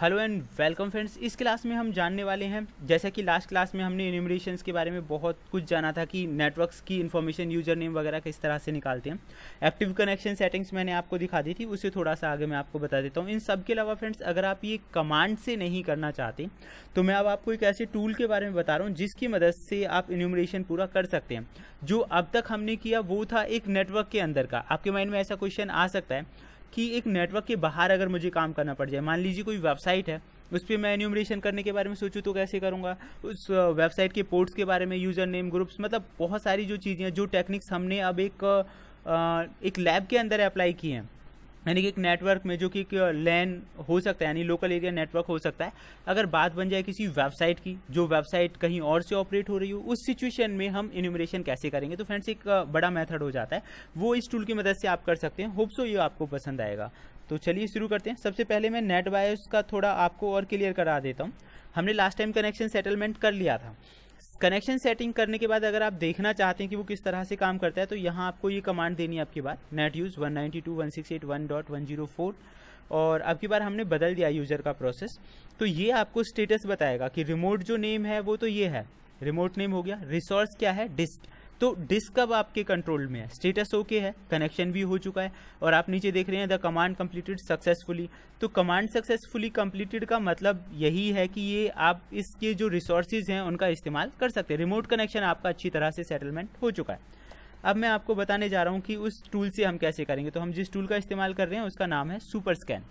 hello and welcome friends इस class में हम जानने वाले हैं जैसा कि लास्ट क्लास में हमने इन्यूमरेशन के बारे में बहुत कुछ जाना था कि नेटवर्क्स की इन्फॉर्मेशन यूजर नेम वगैरह किस तरह से निकालते हैं एक्टिव कनेक्शन सेटिंग्स मैंने आपको दिखा दी थी उसे थोड़ा सा आगे मैं आपको बता देता हूँ इन सब के अलावा फ्रेंड्स अगर आप ये कमांड से नहीं करना चाहते तो मैं अब आपको एक ऐसे टूल के बारे में बता रहा हूँ जिसकी मदद से आप इन्यूमरेशन पूरा कर सकते हैं जो अब तक हमने किया वो था एक नेटवर्क के अंदर का आपके माइंड में ऐसा क्वेश्चन आ सकता है कि एक नेटवर्क के बाहर अगर मुझे काम करना पड़ जाए मान लीजिए कोई वेबसाइट है उस पर मैं एन्यूमरेशन करने के बारे में सोचूँ तो कैसे करूँगा उस वेबसाइट के पोर्ट्स के बारे में यूज़र नेम ग्रुप्स मतलब बहुत सारी जो चीज़ें जो टेक्निक्स हमने अब एक एक लैब के अंदर अप्लाई की हैं यानी कि एक नेटवर्क में जो कि लैन हो सकता है यानी लोकल एरिया नेटवर्क हो सकता है अगर बात बन जाए किसी वेबसाइट की जो वेबसाइट कहीं और से ऑपरेट हो रही हो उस सिचुएशन में हम इन्यूमरेशन कैसे करेंगे तो फ्रेंड्स एक बड़ा मेथड हो जाता है वो इस टूल की मदद से आप कर सकते हैं होप्सो ये आपको पसंद आएगा तो चलिए शुरू करते हैं सबसे पहले मैं नेट बायोस का थोड़ा आपको और क्लियर करा देता हूँ हमने लास्ट टाइम कनेक्शन सेटलमेंट कर लिया था कनेक्शन सेटिंग करने के बाद अगर आप देखना चाहते हैं कि वो किस तरह से काम करता है तो यहाँ आपको ये कमांड देनी है आपके बार net use one ninety two one six eight one dot one zero four और अब की बार हमने बदल दिया यूज़र का प्रोसेस तो ये आपको स्टेटस बताएगा कि रिमोट जो नेम है वो तो ये है रिमोट नेम हो गया रिसोर्स क्या है डिस्क तो डिस्क अब आपके कंट्रोल में है स्टेटस ओके है कनेक्शन भी हो चुका है और आप नीचे देख रहे हैं द कमांड कंप्लीटेड सक्सेसफुली तो कमांड सक्सेसफुली कंप्लीटेड का मतलब यही है कि ये आप इसके जो रिसोर्सेज हैं उनका इस्तेमाल कर सकते हैं रिमोट कनेक्शन आपका अच्छी तरह से सेटलमेंट हो चुका है अब मैं आपको बताने जा रहा हूँ कि उस टूल से हम कैसे करेंगे तो हम जिस टूल का इस्तेमाल कर रहे हैं उसका नाम है super scan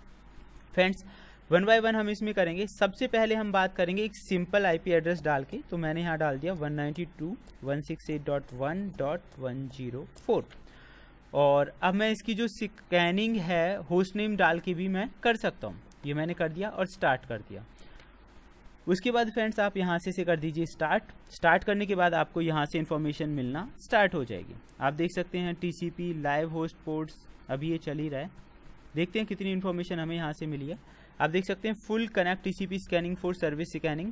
friends one by one हम इसमें करेंगे सबसे पहले हम बात करेंगे एक सिंपल आईपी एड्रेस डाल के तो मैंने यहाँ डाल दिया 192.168.1.104 और अब मैं इसकी जो स्कैनिंग है होस्ट नेम डाल के भी मैं कर सकता हूँ ये मैंने कर दिया और स्टार्ट कर दिया उसके बाद फ्रेंड्स आप यहाँ से से कर दीजिए स्टार्ट स्टार्ट करने के बाद आपको यहाँ से इन्फॉर्मेशन मिलना स्टार्ट हो जाएगी आप देख सकते हैं पी लाइव होस्ट पोर्ट्स अभी ये चल ही रहा है देखते हैं कितनी इन्फॉर्मेशन हमें यहाँ से मिली है आप देख सकते हैं full connect TCP scanning for service scanning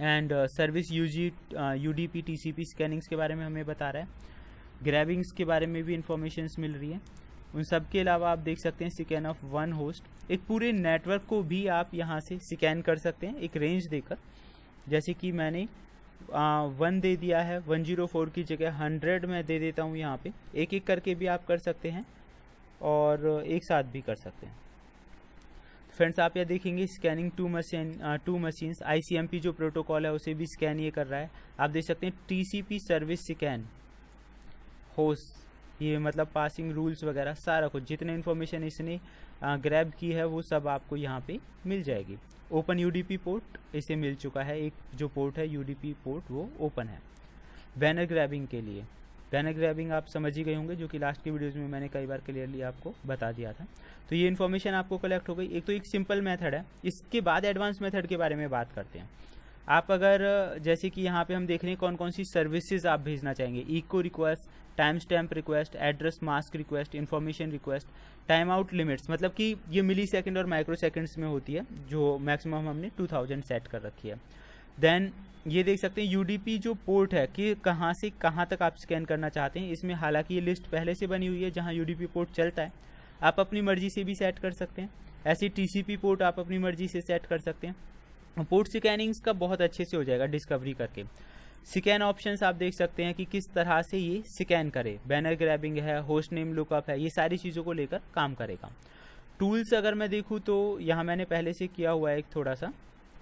and service यूजी यूडीपी टीसीपी स्कैनिंग्स के बारे में हमें बता रहा है ग्रैबिंग्स के बारे में भी इंफॉर्मेशन मिल रही है उन सब के अलावा आप देख सकते हैं सिकैन ऑफ वन होस्ट एक पूरे नेटवर्क को भी आप यहाँ से स्कैन कर सकते हैं एक रेंज देकर जैसे कि मैंने वन uh, दे दिया है वन जीरो फोर की जगह हंड्रेड में दे देता हूँ यहाँ पे एक एक करके भी आप कर सकते हैं और uh, एक साथ भी कर सकते हैं फ्रेंड्स आप यह देखेंगे scanning to machine to machines ICMP जो प्रोटोकॉल है उसे भी स्कैन ये कर रहा है आप देख सकते हैं टीसीपी सर्विस स्कैन होस्ट ये मतलब पासिंग रूल्स वगैरह सारा कुछ जितने इन्फॉर्मेशन इसने ग्रैब uh, की है वो सब आपको यहाँ पे मिल जाएगी ओपन यूडीपी पोर्ट इसे मिल चुका है एक जो पोर्ट है यूडीपी पोर्ट वो ओपन है बैनर ग्रैबिंग के लिए पैनल ग्रैबिंग आप समझ ही गए होंगे जो कि लास्ट की वीडियोज में मैंने कई बार क्लियरली आपको बता दिया था तो ये इन्फॉर्मेशन आपको कलेक्ट हो गई एक तो एक सिंपल मेथड है इसके बाद एडवांस मेथड के बारे में बात करते हैं आप अगर जैसे कि यहाँ पे हम देख रहे हैं कौन कौन सी सर्विसेज आप भेजना चाहेंगे echo request timestamp request address mask request information request timeout limits मतलब कि ये मिली सेकेंड और माइक्रो सेकेंड्स में होती है जो मैक्सिमम हमने 2000 सेट कर रखी है देन ये देख सकते हैं यूडीपी जो पोर्ट है कि कहाँ से कहाँ तक आप स्कैन करना चाहते हैं इसमें हालांकि ये लिस्ट पहले से बनी हुई है जहाँ यूडीपी पोर्ट चलता है आप अपनी मर्जी से भी सेट कर सकते हैं ऐसे टीसीपी पोर्ट आप अपनी मर्जी से सेट कर सकते हैं पोर्ट स्कैनिंग्स का बहुत अच्छे से हो जाएगा डिस्कवरी करके स्कैन ऑप्शन आप देख सकते हैं कि किस तरह से ये स्कैन करे बैनर ग्रैबिंग है होस्ट नेम लुकअप है ये सारी चीज़ों को लेकर काम करेगा टूल्स अगर मैं देखूँ तो यहाँ मैंने पहले से किया हुआ है एक थोड़ा सा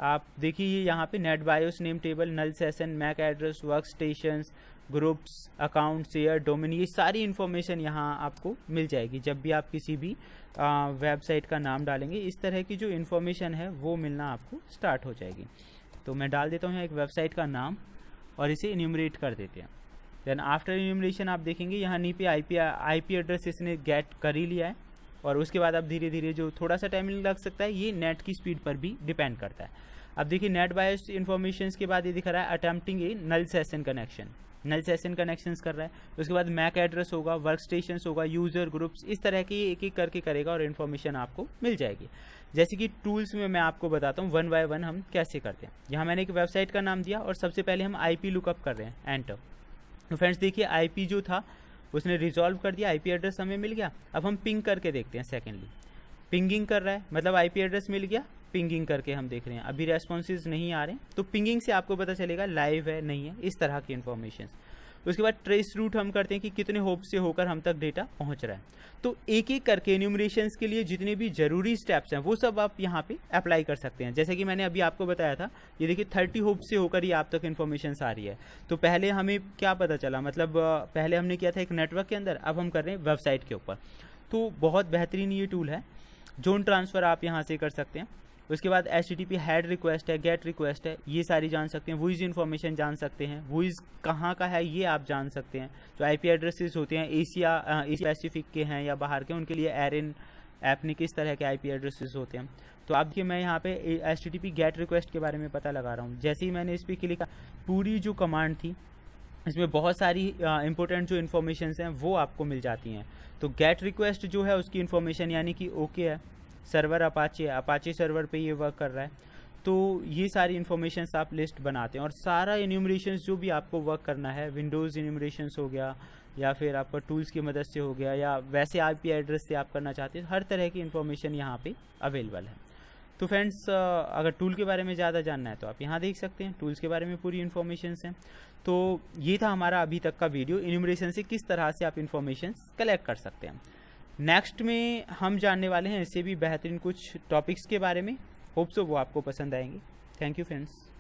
आप देखिए यहाँ पे NetBIOS name table null session MAC address workstation groups account share domain ये सारी इन्फॉर्मेशन यहाँ आपको मिल जाएगी जब भी आप किसी भी वेबसाइट का नाम डालेंगे इस तरह की जो इन्फॉर्मेशन है वो मिलना आपको स्टार्ट हो जाएगी तो मैं डाल देता हूँ एक वेबसाइट का नाम और इसे इन्यूमरेट कर देते हैं देन आफ्टर इन्यूमरेशन आप देखेंगे यहाँ नीपे आई पी एड्रेस इसने गेट कर ही लिया है और उसके बाद आप धीरे धीरे जो थोड़ा सा टाइम लग सकता है ये नेट की स्पीड पर भी डिपेंड करता है अब देखिए नेट बायस इन्फॉर्मेशन के बाद ये दिख रहा है attempting a null session connection null session connection कर रहा है उसके बाद मैक एड्रेस होगा वर्क स्टेशन होगा यूजर ग्रुप्स इस तरह की एक एक करके करेगा और इन्फॉर्मेशन आपको मिल जाएगी जैसे कि टूल्स में मैं आपको बताता हूँ वन बाय वन हम कैसे करते हैं यहाँ मैंने एक वेबसाइट का नाम दिया और सबसे पहले हम आई लुकअप कर रहे हैं एंटर तो फ्रेंड्स देखिए आई जो था उसने रिजॉल्व कर दिया आईपी एड्रेस हमें मिल गया अब हम पिंग करके देखते हैं सेकेंडली पिंगिंग कर रहा है मतलब आईपी एड्रेस मिल गया पिंगिंग करके हम देख रहे हैं अभी रेस्पॉन्सेज नहीं आ रहे तो पिंगिंग से आपको पता चलेगा लाइव है नहीं है इस तरह की इन्फॉर्मेशन उसके बाद ट्रेस रूट हम करते हैं कि कितने होप से होकर हम तक डेटा पहुंच रहा है तो एक एक करके एन्यूमरेशन के लिए जितने भी जरूरी स्टेप्स हैं वो सब आप यहाँ पे अप्लाई कर सकते हैं जैसे कि मैंने अभी आपको बताया था ये देखिए थर्टी होप से होकर ही आप तक इन्फॉर्मेशन आ रही है तो पहले हमें क्या पता चला मतलब पहले हमने किया था एक नेटवर्क के अंदर अब हम कर रहे हैं वेबसाइट के ऊपर तो बहुत बेहतरीन ये टूल है जोन ट्रांसफ़र आप यहाँ से कर सकते हैं उसके बाद S T P head request है गेट रिक्वेस्ट है ये सारी जान सकते हैं वुइज इन्फॉर्मेशन जान सकते हैं वुइज कहाँ का है ये आप जान सकते हैं जो आई पी एड्रेसेस होते हैं एशिया एशिया पैसिफिक के हैं या बाहर के उनके लिए एरिन ऐप में किस तरह के आई पी एड्रेसेस होते हैं तो अब कि मैं यहाँ पे S T P get request के बारे में पता लगा रहा हूँ जैसे ही मैंने इस पर क्लिक पूरी जो कमांड थी इसमें बहुत सारी इंपॉर्टेंट जो इन्फॉर्मेशन हैं वो आपको मिल जाती हैं तो गेट रिक्वेस्ट जो है उसकी इन्फॉर्मेशन यानी कि ओके है सर्वर अपाचे अपाचे सर्वर पे ये वर्क कर रहा है तो ये सारी इन्फॉर्मेशन आप लिस्ट बनाते हैं और सारा इन्यूमरेशन जो भी आपको वर्क करना है विंडोज़ इन्यूमरेशन हो गया या फिर आपका टूल्स की मदद से हो गया या वैसे आईपी एड्रेस से आप करना चाहते हैं हर तरह की इन्फॉर्मेशन यहाँ पे अवेलेबल है तो फ्रेंड्स अगर टूल के बारे में ज़्यादा जानना है तो आप यहाँ देख सकते हैं टूल्स के बारे में पूरी इन्फॉर्मेशन है तो ये था हमारा अभी तक का वीडियो इन्यूमरेशन से किस तरह से आप इन्फॉर्मेशन कलेक्ट कर सकते हैं नेक्स्ट में हम जानने वाले हैं ऐसे भी बेहतरीन कुछ टॉपिक्स के बारे में होप्स वो आपको पसंद आएंगे थैंक यू फ्रेंड्स